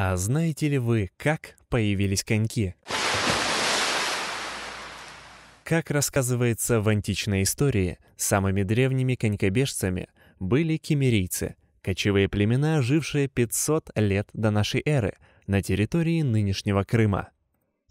А знаете ли вы, как появились коньки? Как рассказывается в античной истории, самыми древними конькобежцами были кемерийцы, кочевые племена, жившие 500 лет до нашей эры на территории нынешнего Крыма.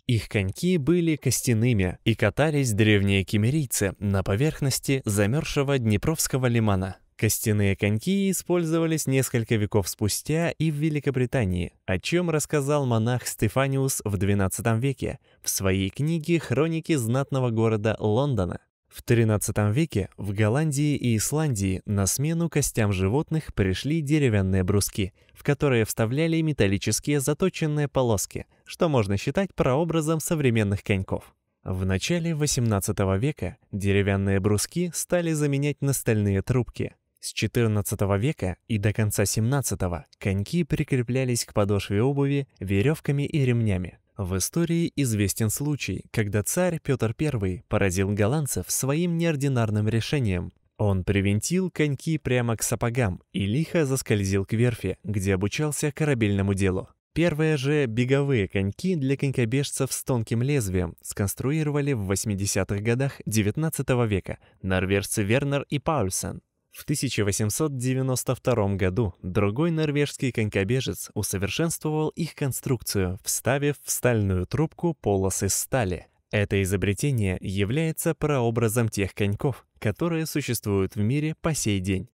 Их коньки были костяными и катались древние кемерийцы на поверхности замерзшего Днепровского лимана – Костяные коньки использовались несколько веков спустя и в Великобритании, о чем рассказал монах Стефаниус в XII веке в своей книге «Хроники знатного города Лондона». В XIII веке в Голландии и Исландии на смену костям животных пришли деревянные бруски, в которые вставляли металлические заточенные полоски, что можно считать прообразом современных коньков. В начале XVIII века деревянные бруски стали заменять на стальные трубки – с XIV века и до конца XVII коньки прикреплялись к подошве обуви веревками и ремнями. В истории известен случай, когда царь Петр I поразил голландцев своим неординарным решением. Он привинтил коньки прямо к сапогам и лихо заскользил к верфи, где обучался корабельному делу. Первые же беговые коньки для конькобежцев с тонким лезвием сконструировали в 80-х годах XIX века норвежцы Вернер и Паульсен. В 1892 году другой норвежский конькобежец усовершенствовал их конструкцию, вставив в стальную трубку полосы стали. Это изобретение является прообразом тех коньков, которые существуют в мире по сей день.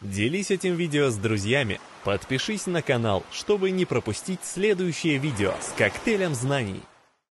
Делись этим видео с друзьями, подпишись на канал, чтобы не пропустить следующее видео с коктейлем знаний.